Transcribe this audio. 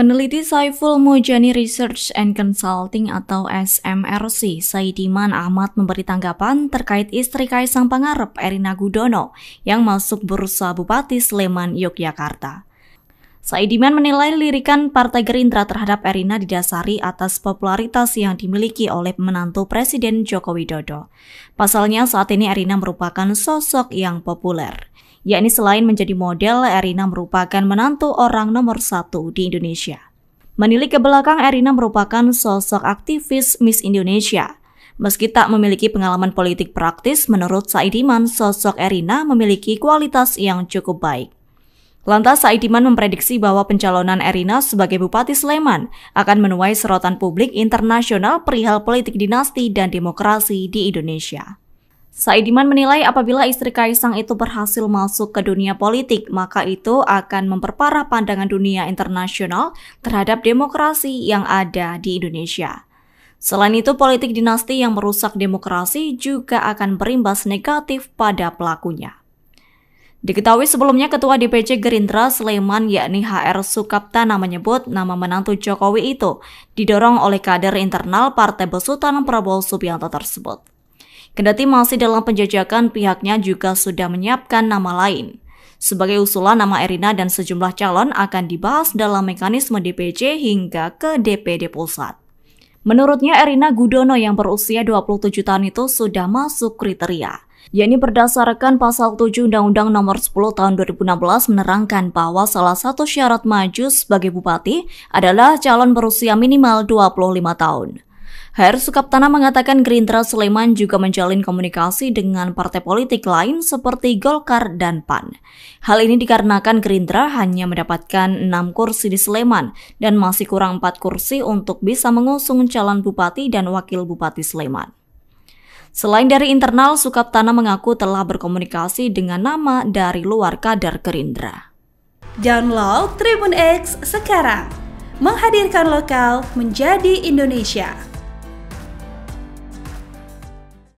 Peneliti Saiful Mujani Research and Consulting atau SMRC, Saidiman Ahmad memberi tanggapan terkait istri Kaisang Pangarep, Erina Gudono, yang masuk bursa Bupati Sleman, Yogyakarta. Saidiman menilai lirikan Partai Gerindra terhadap Erina didasari atas popularitas yang dimiliki oleh menantu Presiden Joko Widodo. Pasalnya saat ini Erina merupakan sosok yang populer yakni selain menjadi model, Erina merupakan menantu orang nomor satu di Indonesia. Menilik ke belakang, Erina merupakan sosok aktivis Miss Indonesia. Meski tak memiliki pengalaman politik praktis, menurut Saidiman, sosok Erina memiliki kualitas yang cukup baik. Lantas Saidiman memprediksi bahwa pencalonan Erina sebagai Bupati Sleman akan menuai serotan publik internasional perihal politik dinasti dan demokrasi di Indonesia. Saidiman menilai apabila istri Kaisang itu berhasil masuk ke dunia politik, maka itu akan memperparah pandangan dunia internasional terhadap demokrasi yang ada di Indonesia. Selain itu, politik dinasti yang merusak demokrasi juga akan berimbas negatif pada pelakunya. Diketahui sebelumnya Ketua DPC Gerindra Sleman yakni HR Sukaptana menyebut nama menantu Jokowi itu didorong oleh kader internal Partai Besutan Prabowo Subianto tersebut. Kendati masih dalam penjajakan, pihaknya juga sudah menyiapkan nama lain. Sebagai usulan, nama Erina dan sejumlah calon akan dibahas dalam mekanisme DPC hingga ke DPD Pusat. Menurutnya, Erina Gudono yang berusia 27 tahun itu sudah masuk kriteria Yaitu berdasarkan pasal 7 Undang-Undang Nomor 10 Tahun 2016 menerangkan bahwa salah satu syarat maju sebagai bupati adalah calon berusia minimal 25 tahun. HR Sukaptana mengatakan Gerindra Sleman juga menjalin komunikasi dengan partai politik lain seperti Golkar dan PAN. Hal ini dikarenakan Gerindra hanya mendapatkan 6 kursi di Sleman dan masih kurang 4 kursi untuk bisa mengusung calon bupati dan wakil bupati Sleman. Selain dari internal, Sukaptana mengaku telah berkomunikasi dengan nama dari luar kader Gerindra. Download Tribun X sekarang, menghadirkan lokal menjadi Indonesia.